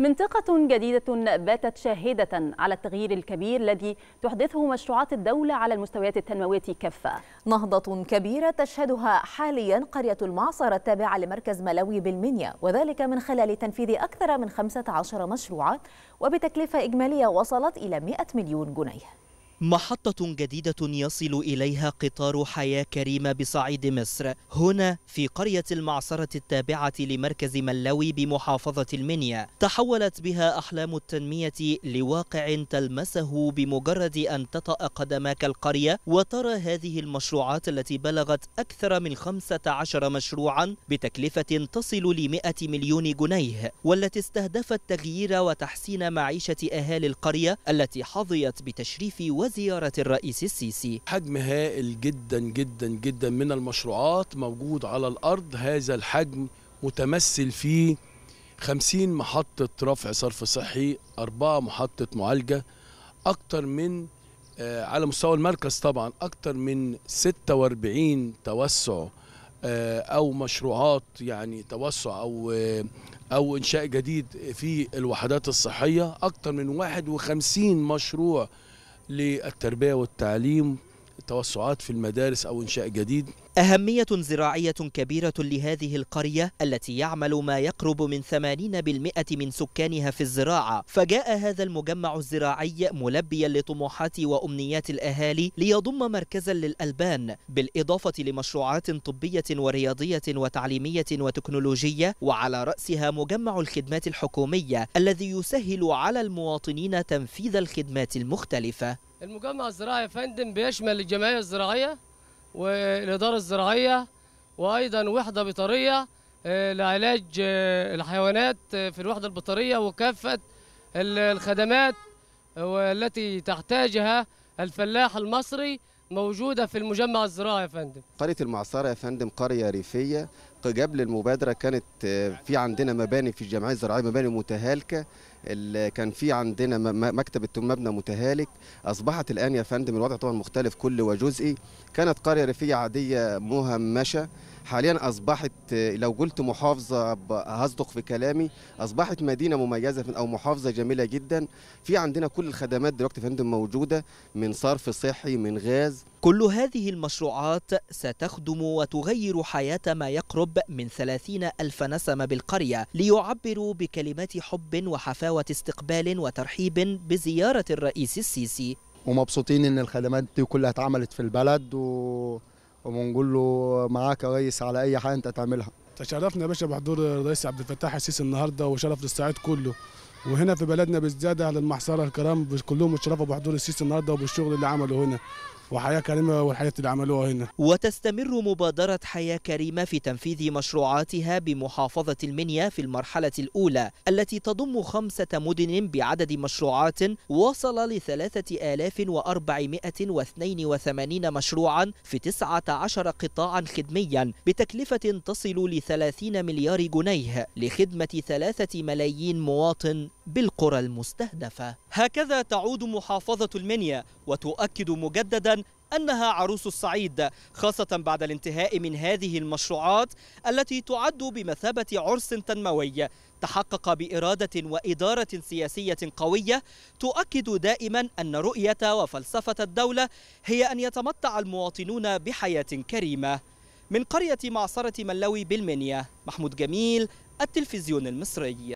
منطقة جديدة باتت شاهدة على التغيير الكبير الذي تحدثه مشروعات الدولة على المستويات التنموية كافة. نهضة كبيرة تشهدها حاليا قرية المعصرة التابعة لمركز ملوي بالمنيا وذلك من خلال تنفيذ أكثر من 15 مشروعات وبتكلفة إجمالية وصلت إلى 100 مليون جنيه. محطة جديدة يصل إليها قطار حياة كريمة بصعيد مصر هنا في قرية المعصرة التابعة لمركز ملوي بمحافظة المنيا تحولت بها أحلام التنمية لواقع تلمسه بمجرد أن تطأ قدماك القرية وترى هذه المشروعات التي بلغت أكثر من 15 مشروعا بتكلفة تصل ل 100 مليون جنيه والتي استهدفت تغيير وتحسين معيشة أهالي القرية التي حظيت بتشريف وزن وزيارة الرئيس السيسي حجم هائل جدا جدا جدا من المشروعات موجود على الأرض هذا الحجم متمثل في 50 محطة رفع صرف صحي أربعة محطة معالجة أكتر من آه، على مستوى المركز طبعا أكتر من 46 توسع آه، أو مشروعات يعني توسع أو آه، أو إنشاء جديد في الوحدات الصحية أكتر من 51 مشروع للتربية والتعليم توسعات في المدارس أو إنشاء جديد أهمية زراعية كبيرة لهذه القرية التي يعمل ما يقرب من 80% من سكانها في الزراعة فجاء هذا المجمع الزراعي ملبيا لطموحات وأمنيات الأهالي ليضم مركزا للألبان بالإضافة لمشروعات طبية ورياضية وتعليمية وتكنولوجية وعلى رأسها مجمع الخدمات الحكومية الذي يسهل على المواطنين تنفيذ الخدمات المختلفة المجمع الزراعي يا فندم بيشمل الجمعية الزراعية والإدارة الزراعية وأيضا وحدة بيطرية آه، لعلاج آه، الحيوانات آه، في الوحدة البطارية وكافة الخدمات والتي تحتاجها الفلاح المصري موجودة في المجمع الزراعي يا فندم قرية المعصرة يا فندم قرية ريفية قبل المبادرة كانت آه، في عندنا مباني في الجمعية الزراعية مباني متهالكة كان في عندنا مكتب التم مبنى متهالك أصبحت الآن يا فندم الوضع طبعا مختلف كل وجزئي كانت قرية ريفية عادية مهمشة حاليا أصبحت لو قلت محافظة هصدق في كلامي أصبحت مدينة مميزة أو محافظة جميلة جدا في عندنا كل الخدمات دلوقتي فندم موجودة من صرف صحي من غاز كل هذه المشروعات ستخدم وتغير حياة ما يقرب من ثلاثين ألف نسمة بالقرية ليعبروا بكلمات حب وحفاوة استقبال وترحيب بزيارة الرئيس السيسي ومبسوطين ان الخدمات دي كلها اتعملت في البلد و... وبنقول له معاك يا ريس على اي حاجه انت تعملها تشرفنا يا باشا بحضور الرئيس عبد الفتاح السيسي النهارده وشرف للصعيد كله وهنا في بلدنا بالزياده على المحصره الكرام كلهم اتشرفوا بحضور السيسي النهارده وبالشغل اللي عمله هنا وحياة كريمة والحاجات اللي عملوها هنا وتستمر مبادرة حياة كريمة في تنفيذ مشروعاتها بمحافظة المنيا في المرحلة الأولى التي تضم خمسة مدن بعدد مشروعات وصل لثلاثة آلاف وأربعمائة واثنين وثمانين مشروعا في تسعة عشر قطاعا خدميا بتكلفة تصل لثلاثين مليار جنيه لخدمة ثلاثة ملايين مواطن بالقرى المستهدفة هكذا تعود محافظة المنيا وتؤكد مجددا أنها عروس الصعيد خاصة بعد الانتهاء من هذه المشروعات التي تعد بمثابة عرس تنموي تحقق بإرادة وإدارة سياسية قوية تؤكد دائما أن رؤية وفلسفة الدولة هي أن يتمتع المواطنون بحياة كريمة من قرية معصرة ملوي بالمنيا محمود جميل التلفزيون المصري